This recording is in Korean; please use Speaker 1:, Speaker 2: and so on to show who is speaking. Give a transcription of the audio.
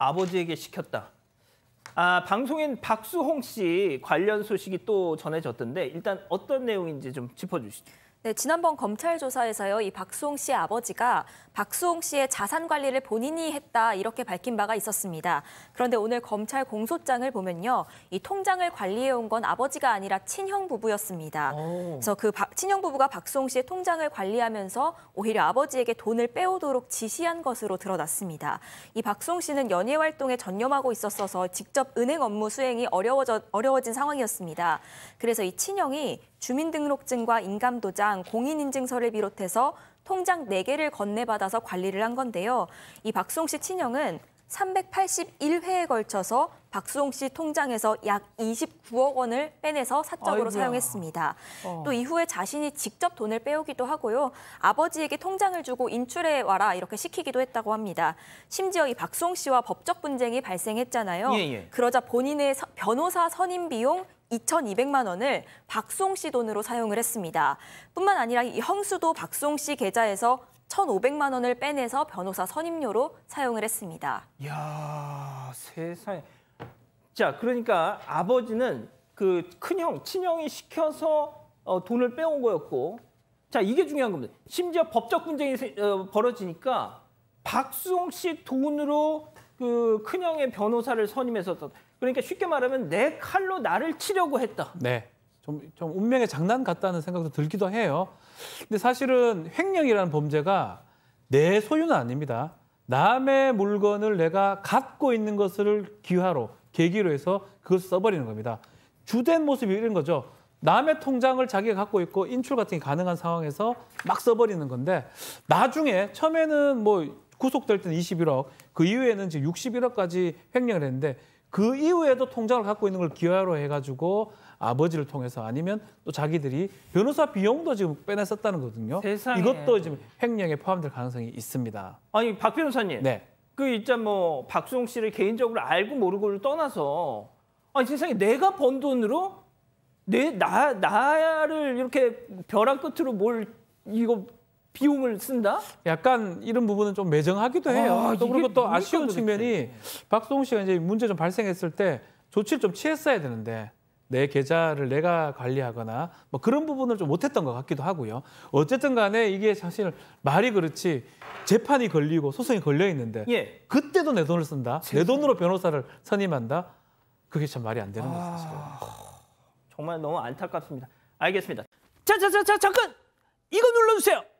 Speaker 1: 아버지에게 시켰다. 아, 방송인 박수홍 씨 관련 소식이 또 전해졌던데 일단 어떤 내용인지 좀 짚어주시죠.
Speaker 2: 네, 지난번 검찰 조사에서요, 이 박수홍 씨의 아버지가 박수홍 씨의 자산 관리를 본인이 했다 이렇게 밝힌 바가 있었습니다. 그런데 오늘 검찰 공소장을 보면요, 이 통장을 관리해온 건 아버지가 아니라 친형 부부였습니다. 오. 그래서 그 바, 친형 부부가 박수홍 씨의 통장을 관리하면서 오히려 아버지에게 돈을 빼오도록 지시한 것으로 드러났습니다. 이 박수홍 씨는 연예 활동에 전념하고 있었어서 직접 은행 업무 수행이 어려워져, 어려워진 상황이었습니다. 그래서 이 친형이 주민등록증과 인감도장 통장, 공인인증서를 비롯해서 통장 4개를 건네받아서 관리를 한 건데요. 이 박수홍 씨 친형은 381회에 걸쳐서 박수홍 씨 통장에서 약 29억 원을 빼내서 사적으로 아이고야. 사용했습니다. 어. 또 이후에 자신이 직접 돈을 빼오기도 하고요. 아버지에게 통장을 주고 인출해 와라 이렇게 시키기도 했다고 합니다. 심지어 이 박수홍 씨와 법적 분쟁이 발생했잖아요. 예, 예. 그러자 본인의 변호사 선임 비용 2,200만 원을 박수홍씨 돈으로 사용을 했습니다. 뿐만 아니라 이 형수도 박송 씨 계좌에서 1,500만 원을 빼내서 변호사 선임료로 사용을 했습니다.
Speaker 1: 야 세상에. 자, 그러니까 아버지는 그 큰형, 친형이 시켜서 어, 돈을 빼온 거였고 자, 이게 중요한 겁니다. 심지어 법적 분쟁이 어, 벌어지니까 박수홍 씨 돈으로 그 큰형의 변호사를 선임했었던 그러니까 쉽게 말하면 내 칼로 나를 치려고 했다.
Speaker 3: 네. 좀, 좀 운명의 장난 같다는 생각도 들기도 해요. 근데 사실은 횡령이라는 범죄가 내 소유는 아닙니다. 남의 물건을 내가 갖고 있는 것을 기화로, 계기로 해서 그것을 써버리는 겁니다. 주된 모습이 이런 거죠. 남의 통장을 자기가 갖고 있고 인출 같은 게 가능한 상황에서 막 써버리는 건데 나중에 처음에는 뭐 구속될 때는 21억, 그 이후에는 지금 61억까지 횡령을 했는데 그 이후에도 통장을 갖고 있는 걸 기여로 해가지고 아버지를 통해서 아니면 또 자기들이 변호사 비용도 지금 빼냈었다는 거거든요. 세상에. 이것도 지금 횡령에 포함될 가능성이 있습니다.
Speaker 1: 아니 박 변호사님. 네. 그 있자 뭐 박수홍 씨를 개인적으로 알고 모르고를 떠나서 아니 세상에 내가 번 돈으로 내 나 나를 이렇게 벼랑 끝으로 뭘 이거 비용을 쓴다? 약간 이런 부분은 좀 매정하기도 아, 해요. 아, 또 그리고 또 아쉬운 도대체.
Speaker 3: 측면이 박동웅 씨가 이제 문제 좀 발생했을 때 조치를 좀 취했어야 되는데 내 계좌를 내가 관리하거나 뭐 그런 부분을 좀 못했던 것 같기도 하고요. 어쨌든 간에 이게 사실 말이 그렇지 재판이 걸리고 소송이 걸려 있는데 예. 그때도 내 돈을 쓴다. 진짜. 내 돈으로 변호사를 선임한다. 그게 참 말이 안 되는 아...
Speaker 1: 거죠. 사실은. 정말 너무 안타깝습니다. 알겠습니다. 자 자자자 잠깐 이거 눌러주세요.